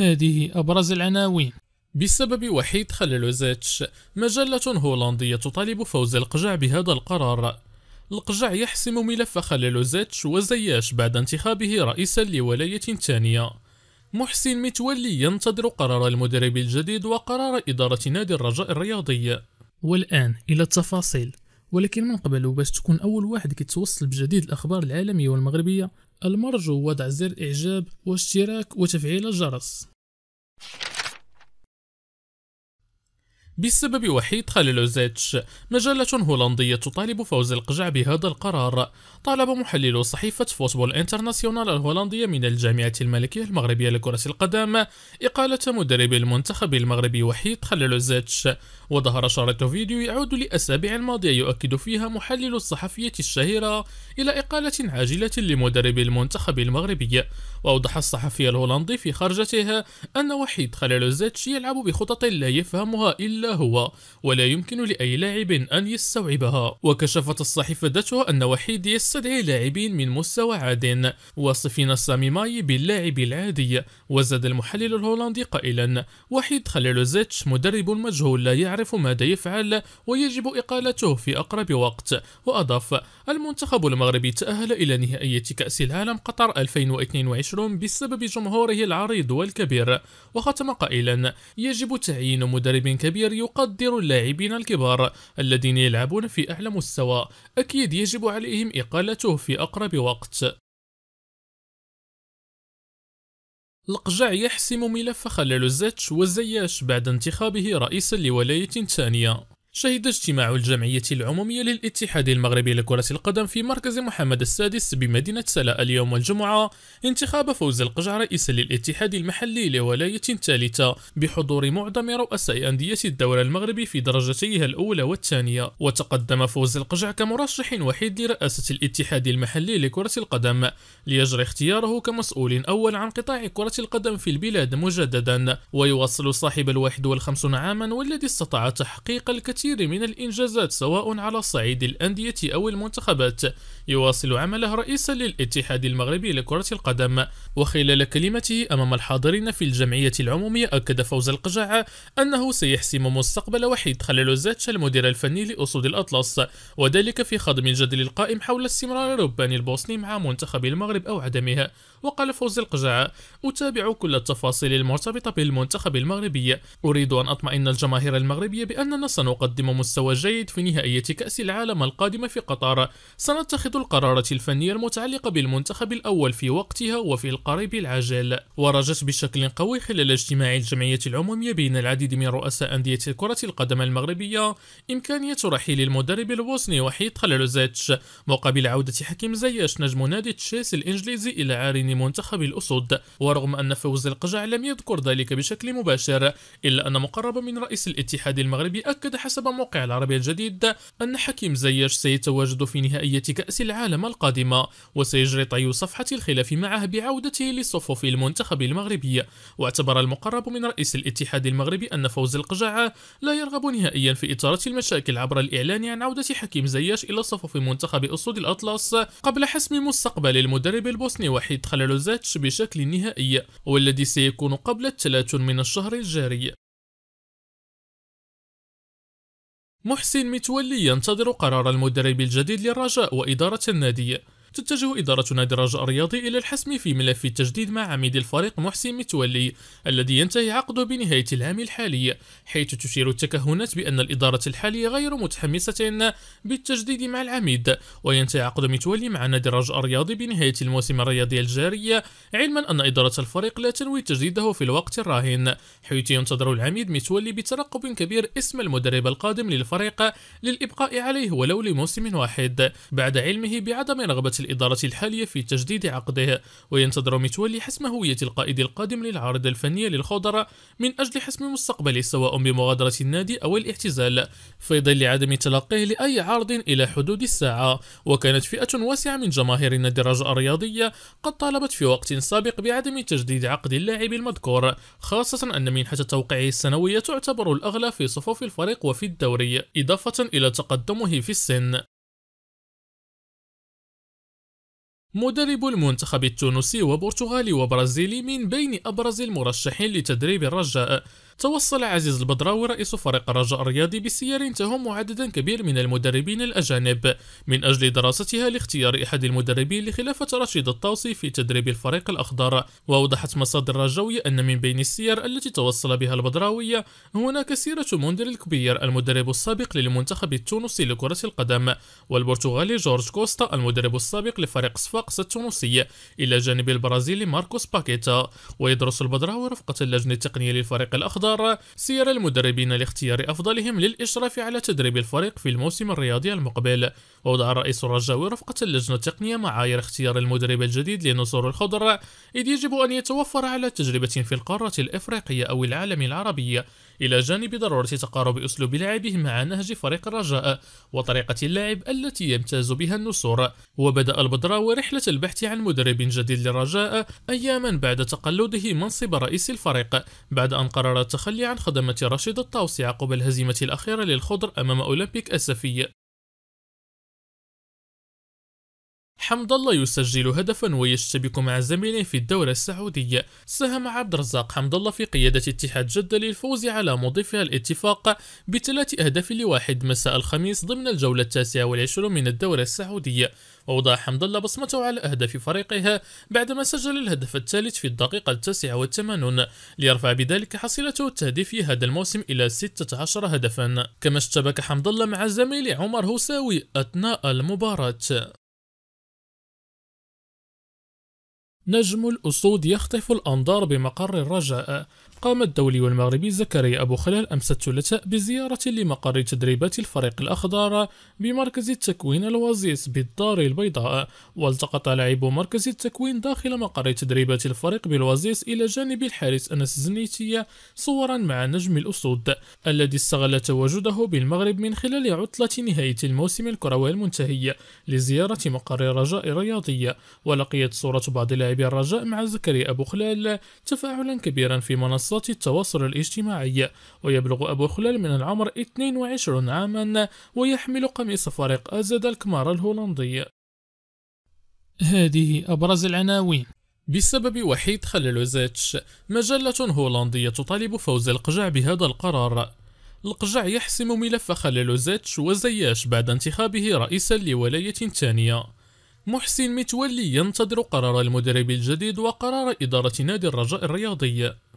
هذه أبرز العناوين بسبب وحيد خليلوزيتش مجلة هولندية تطالب فوز القجع بهذا القرار القجع يحسم ملف خليلوزيتش وزياش بعد انتخابه رئيسا لولاية ثانية محسن متولي ينتظر قرار المدرب الجديد وقرار إدارة نادي الرجاء الرياضي والآن إلى التفاصيل ولكن من قبل باش تكون أول واحد كيتوصل بجديد الأخبار العالمية والمغربية المرجو وضع زر إعجاب واشتراك وتفعيل الجرس بسبب وحيد خليلوزيتش مجلة هولندية تطالب فوز القجع بهذا القرار طالب محلل صحيفة فوتبول انترناسيونال الهولندية من الجامعة الملكية المغربية لكرة القدم إقالة مدرب المنتخب المغربي وحيد خليلوزيتش وظهر شريط فيديو يعود لأسابيع ماضية يؤكد فيها محلل الصحفية الشهيرة إلى إقالة عاجلة لمدرب المنتخب المغربي وأوضح الصحفي الهولندي في خرجته أن وحيد خليلوزيتش يلعب بخطط لا يفهمها إلا هو ولا يمكن لأي لاعب أن يستوعبها وكشفت الصحيفة داتشو أن وحيد يستدعي لاعبين من مستوى عاد واصفين ماي باللاعب العادي وزاد المحلل الهولندي قائلا وحيد خليلوزيتش مدرب مجهول لا يعرف ماذا يفعل ويجب إقالته في أقرب وقت وأضاف المنتخب المغربي تأهل إلى نهائية كأس العالم قطر 2022 بسبب جمهوره العريض والكبير وختم قائلا يجب تعيين مدرب كبير يقدر اللاعبين الكبار الذين يلعبون في أعلى مستوى أكيد يجب عليهم إقالته في أقرب وقت القجع يحسم ملف خلال الزتش والزياش بعد انتخابه رئيسا لولاية ثانية شهد اجتماع الجمعية العمومية للاتحاد المغربي لكرة القدم في مركز محمد السادس بمدينة سلا اليوم الجمعة انتخاب فوز القجع رئيسا للاتحاد المحلي لولاية ثالثة بحضور معظم رؤساء أندية الدولة المغربي في درجتيها الأولى والثانية وتقدم فوز القجع كمرشح وحيد لرئاسة الاتحاد المحلي لكرة القدم ليجري اختياره كمسؤول أول عن قطاع كرة القدم في البلاد مجددا ويواصل صاحب الواحد والخمسون عاما والذي استطاع تحقيق الكثير الكثير من الإنجازات سواء على صعيد الأندية أو المنتخبات يواصل عمله رئيسا للاتحاد المغربي لكرة القدم وخلال كلمته أمام الحاضرين في الجمعية العمومية أكد فوز القجاعة أنه سيحسم مستقبل وحيد خلال زاتش المدير الفني لأسود الأطلس وذلك في خضم الجدل القائم حول استمرار ربان البوسني مع منتخب المغرب أو عدمها وقال فوز القجاعة أتابع كل التفاصيل المرتبطة بالمنتخب المغربي أريد أن أطمئن الجماهير المغربية بأننا سنقدم تقدم مستوى جيد في نهائية كأس العالم القادمة في قطر سنتخذ القرارات الفنية المتعلقة بالمنتخب الأول في وقتها وفي القريب العاجل ورجت بشكل قوي خلال اجتماع الجمعية العمومية بين العديد من رؤساء أندية كرة القدم المغربية إمكانية رحيل المدرب البوسني وحيد خليلوزيتش مقابل عودة حكيم زياش نجم نادي تشيس الإنجليزي إلى عارين منتخب الأسود ورغم أن فوز القجع لم يذكر ذلك بشكل مباشر إلا أن مقرب من رئيس الاتحاد المغربي أكد حسب حسب موقع العربية الجديد أن حكيم زياش سيتواجد في نهائية كأس العالم القادمة وسيجري طي صفحة الخلاف معه بعودته لصفوف المنتخب المغربي واعتبر المقرب من رئيس الاتحاد المغربي أن فوز القجعة لا يرغب نهائيا في إثارة المشاكل عبر الإعلان عن عودة حكيم زياش إلى صفوف منتخب أسود الأطلس قبل حسم مستقبل المدرب البوسني وحيد خلالوزاتش بشكل نهائي والذي سيكون قبل الثلاث من الشهر الجاري محسن متولي ينتظر قرار المدرب الجديد للرجاء وإدارة النادي تتجه إدارة نادي الرجاء الرياضي إلى الحسم في ملف التجديد مع عميد الفريق محسن متولي الذي ينتهي عقده بنهاية العام الحالي حيث تشير التكهنات بأن الإدارة الحالية غير متحمسة بالتجديد مع العميد وينتهي عقد متولي مع نادي الرجاء الرياضي بنهاية الموسم الرياضي الجاري علما أن إدارة الفريق لا تنوي تجديده في الوقت الراهن حيث ينتظر العميد متولي بترقب كبير اسم المدرب القادم للفريق للإبقاء عليه ولو لموسم واحد بعد علمه بعدم رغبة الإدارة الحالية في تجديد عقده وينتظر متولي حسم هوية القائد القادم للعارضة الفنية للخضرة من أجل حسم مستقبله سواء بمغادرة النادي أو الاعتزال في ظل عدم تلقيه لأي عرض إلى حدود الساعة وكانت فئة واسعة من جماهير النادي الرجاء الرياضية قد طالبت في وقت سابق بعدم تجديد عقد اللاعب المذكور خاصة أن منحة توقيعه السنوية تعتبر الأغلى في صفوف الفريق وفي الدوري إضافة إلى تقدمه في السن مدرب المنتخب التونسي وبرتغالي وبرازيلي من بين أبرز المرشحين لتدريب الرجاء توصل عزيز البدراوي رئيس فريق الرجاء الرياضي بسيار تهم عددا كبير من المدربين الأجانب من أجل دراستها لاختيار أحد المدربين لخلافة رشيد الطوسي في تدريب الفريق الأخضر وأوضحت مصادر الرجاوي أن من بين السير التي توصل بها البدراوي هناك سيرة مندر الكبير المدرب السابق للمنتخب التونسي لكرة القدم والبرتغالي جورج كوستا المدرب السابق لفريق صفاقس التونسي إلى جانب البرازيلي ماركوس باكيتا ويدرس البدراوي رفقة اللجنة التقنية للفريق الأخضر إصدار سير المدربين لاختيار أفضلهم للإشراف على تدريب الفريق في الموسم الرياضي المقبل ووضع الرئيس الرجاوي رفقة اللجنة التقنية معايير اختيار المدرب الجديد لنصر الخضر إذ يجب أن يتوفر على تجربة في القارة الإفريقية أو العالم العربي إلى جانب ضرورة تقارب أسلوب لعبه مع نهج فريق الرجاء وطريقة اللعب التي يمتاز بها النسور وبدأ البدراوي رحلة البحث عن مدرب جديد للرجاء أياما بعد تقلده منصب رئيس الفريق بعد أن قرر التخلي عن خدمة رشيد الطاوسي عقب الهزيمة الأخيرة للخضر أمام أولمبيك السفي حمد الله يسجل هدفا ويشتبك مع زميله في الدورة السعودية ساهم عبد الرزاق حمد الله في قيادة اتحاد جدة للفوز على مضيفها الاتفاق بثلاث أهداف لواحد مساء الخميس ضمن الجولة التاسعة والعشرون من الدورة السعودية ووضع حمد الله بصمته على أهداف فريقها بعدما سجل الهدف الثالث في الدقيقة التاسعة والثمانون ليرفع بذلك حصيلته التهديفية هذا الموسم إلى 16 هدفا كما اشتبك حمد الله مع زميل عمر هوساوي أثناء المباراة نجم الأسود يخطف الأنظار بمقر الرجاء قام الدولي والمغربي زكريا أبو خلال أمس الثلاثاء بزيارة لمقر تدريبات الفريق الأخضر بمركز التكوين الوازيس بالدار البيضاء والتقط لاعبو مركز التكوين داخل مقر تدريبات الفريق بالوازيس إلى جانب الحارس أنس زنيتية صورا مع نجم الأسود الذي استغل تواجده بالمغرب من خلال عطلة نهاية الموسم الكروي المنتهي لزيارة مقر الرجاء الرياضية ولقيت صورة بعض لاعبي الرجاء مع زكريا أبو خلال تفاعلا كبيرا في منصة منصات التواصل الاجتماعي ويبلغ أبو خلال من العمر 22 عاما ويحمل قميص فريق أزد الكمار الهولندي هذه أبرز العناوين بسبب وحيد خللوزيتش مجلة هولندية تطالب فوز القجع بهذا القرار القجع يحسم ملف خللوزيتش وزياش بعد انتخابه رئيسا لولاية ثانية محسن متولي ينتظر قرار المدرب الجديد وقرار إدارة نادي الرجاء الرياضي